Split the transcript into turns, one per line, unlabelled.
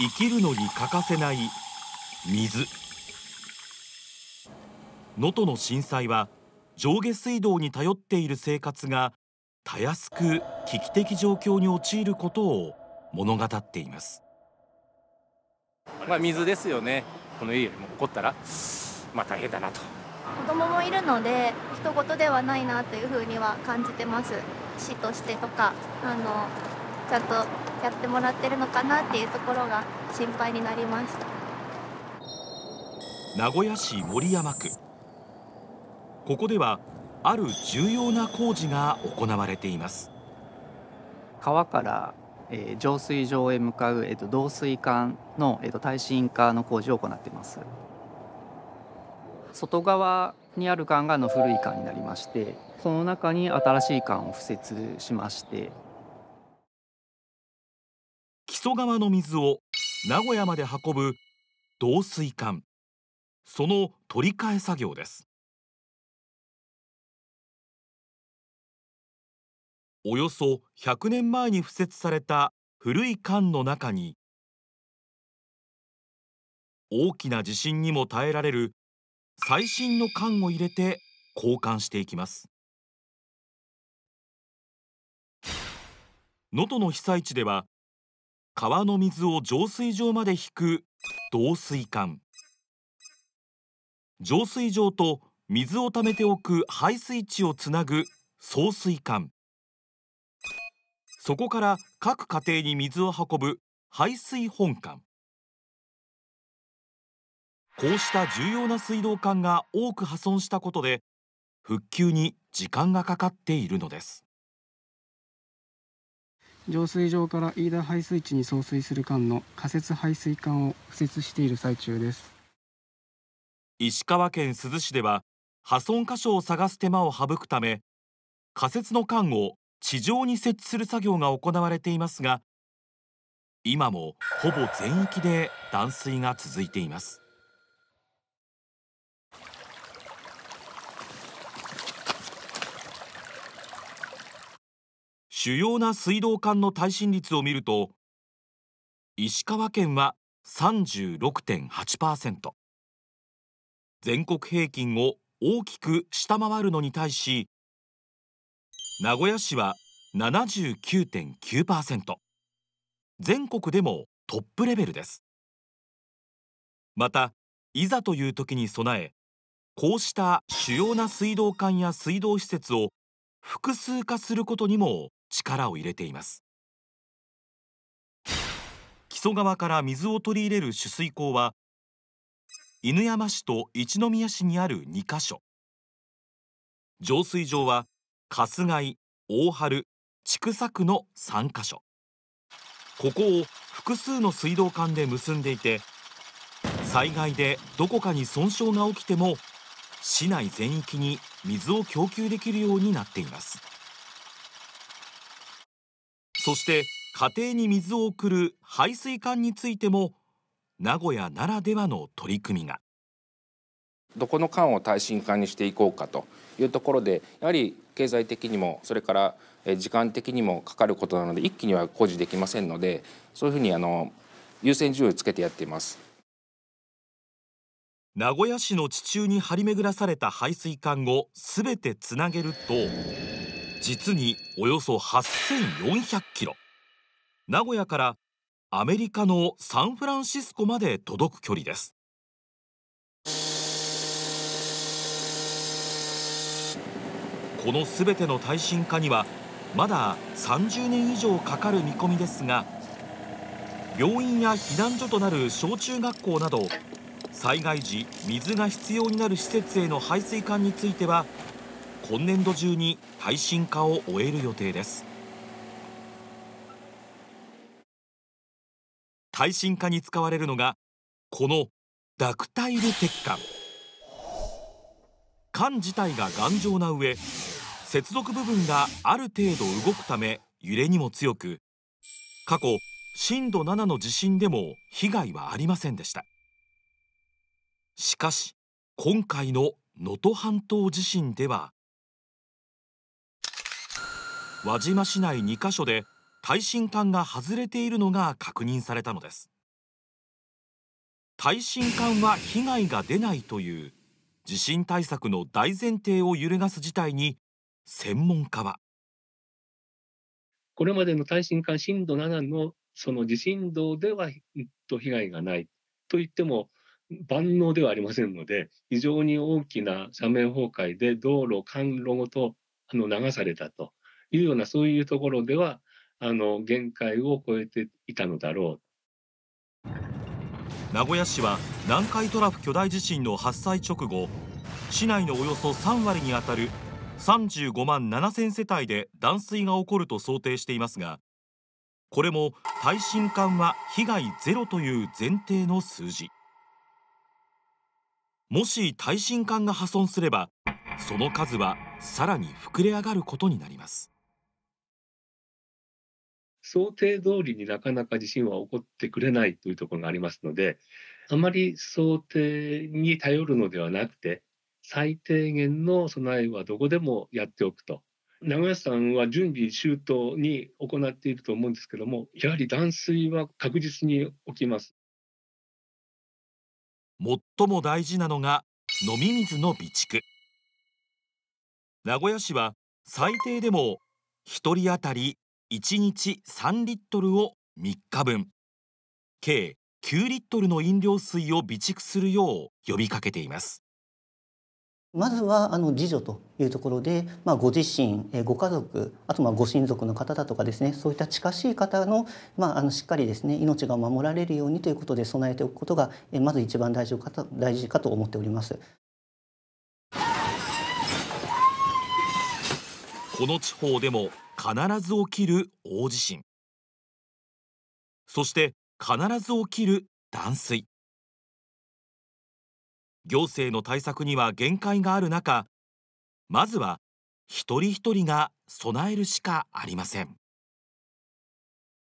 生きるのに欠かせない水能登の震災は上下水道に頼っている生活がたやすく危機的状況に陥ることを物語っていますまあ水ですよねこの家も起こったらまあ大変だなと子供もいるので一言ではないなというふうには感じてます市としてとかあのちゃんとやってもらってるのかなっていうところが心配になりました名古屋市守山区ここではある重要な工事が行われています川から、えー、浄水場へ向かう、えーと、導水管の、えーと耐震化の工事を行っています外側にある管がの古い管になりましてその中に新しい管を敷設しまして木曽川の水を名古屋まで運ぶ導水管その取り替え作業ですおよそ100年前に敷設された古い管の中に大きな地震にも耐えられる最新の管を入れて交換していきます能登の被災地では川の水を浄水場まで引く導水管浄水場と水を溜めておく排水池をつなぐ送水管そこから各家庭に水を運ぶ排水本管こうした重要な水道管が多く破損したことで復旧に時間がかかっているのです浄水場から飯田排水地に送水する間の仮設排水管を敷設している最中です石川県珠洲市では破損箇所を探す手間を省くため仮設の管を地上に設置する作業が行われていますが今もほぼ全域で断水が続いています主要な水道管の耐震率を見ると石川県は36.8%全国平均を大きく下回るのに対し名古屋市は79.9%全国でもトップレベルですまたいざという時に備えこうした主要な水道管や水道施設を複数化することにも力を入れています木曽川から水を取り入れる取水口は犬山市と一宮市にある2カ所浄水場は春日井、大春、千種区の3カ所ここを複数の水道管で結んでいて災害でどこかに損傷が起きても市内全域に水を供給できるようになっていますそして家庭に水を送る排水管についても名古屋ならではの取り組みがどこの管を耐震管にしていこうかというところでやはり経済的にもそれから時間的にもかかることなので一気には工事できませんのでそういうふうにあの優先順位をつけてやっています名古屋市の地中に張り巡らされた排水管をすべてつなげると実におよそ8400キロ名古屋からアメリカのサンフランシスコまで届く距離ですこの全ての耐震化にはまだ30年以上かかる見込みですが病院や避難所となる小中学校など災害時水が必要になる施設への排水管については今年度中に耐震化を終える予定です耐震化に使われるのがこのダクタイル鉄管管自体が頑丈な上接続部分がある程度動くため揺れにも強く過去震度7の地震でも被害はありませんでしたしかし今回の能登半島地震では輪島市内2カ所で耐震管が外れているのが確認されたのです耐震管は被害が出ないという地震対策の大前提を揺るがす事態に専門家はこれまでの耐震管震度7のその地震動では被害がないと言っても万能ではありませんので非常に大きな斜面崩壊で道路、管路ごとあの流されたというようなそういうところではあの限界を超えていたのだろう名古屋市は南海トラフ巨大地震の発災直後市内のおよそ3割にあたる35万7000世帯で断水が起こると想定していますがこれも耐震管は被害ゼロという前提の数字もし耐震管が破損すればその数はさらに膨れ上がることになります想定通りになかなか地震は起こってくれないというところがありますので、あまり想定に頼るのではなくて、最低限の備えはどこでもやっておくと。名古屋さんは準備周到に行っていると思うんですけども、やはり断水は確実に起きます。最も大事なのが飲み水の備蓄。名古屋市は最低でも一人当たり1日3リットルを3日分計9リットルの飲料水を備蓄するよう呼びかけていますまずはあの次女というところで、まあ、ご自身、えご家族あとまあご親族の方だとかですねそういった近しい方の,、まあ、あのしっかりですね命が守られるようにということで備えておくことが、えまず一番大事かと大事かと思っておりますこの地方でも必ず起きる大地震そして必ず起きる断水行政の対策には限界がある中まずは一人一人が備えるしかありません